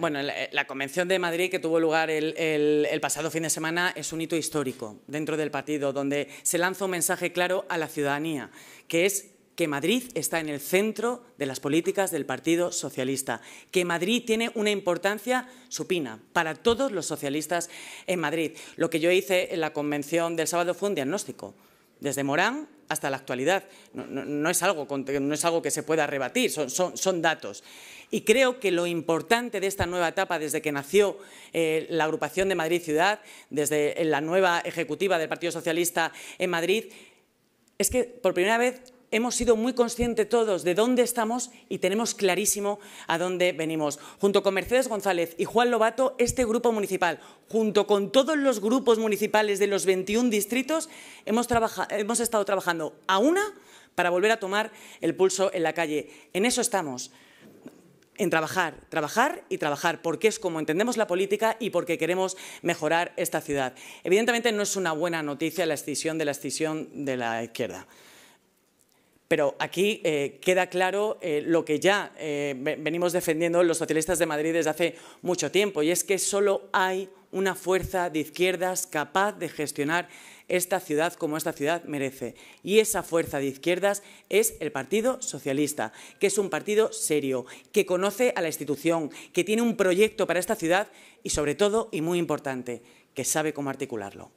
Bueno, eh, la, Convención de Madrid que tuvo lugar el, el, pasado fin de semana es un hito histórico dentro del partido, donde se lanza un mensaje claro a la ciudadanía, que es que Madrid está en el centro de las políticas del Partido Socialista, que Madrid tiene una importancia supina para todos los socialistas en Madrid. Lo que yo hice en la convención del sábado fue un diagnóstico. Desde Morán hasta la actualidad. No, es, algo, no es, algo, que se pueda rebatir, son, son, son, datos. Y creo que lo importante de esta nueva etapa, desde que nació eh, la agrupación de Madrid Ciudad, desde eh, la nueva ejecutiva del Partido Socialista en Madrid, es que por primera vez hemos sido muy conscientes todos de dónde estamos y tenemos clarísimo a dónde venimos. Junto con Mercedes González y Juan Lobato, este grupo municipal, junto con todos los grupos municipales de los 21 distritos, hemos, estado trabajando a una para volver a tomar el pulso en la calle. En eso estamos en trabajar, trabajar y trabajar, porque es como entendemos la política y porque queremos mejorar esta ciudad. Evidentemente no es una buena noticia la escisión de la escisión de la izquierda. Pero aquí eh, queda claro eh, lo que ya eh, venimos defendiendo los socialistas de Madrid desde hace mucho tiempo, y es que solo hay una fuerza de izquierdas capaz de gestionar esta ciudad como esta ciudad merece. Y esa fuerza de izquierdas es el Partido Socialista, que es un partido serio, que conoce a la institución, que tiene un proyecto para esta ciudad y sobre todo, y muy importante, que sabe cómo articularlo.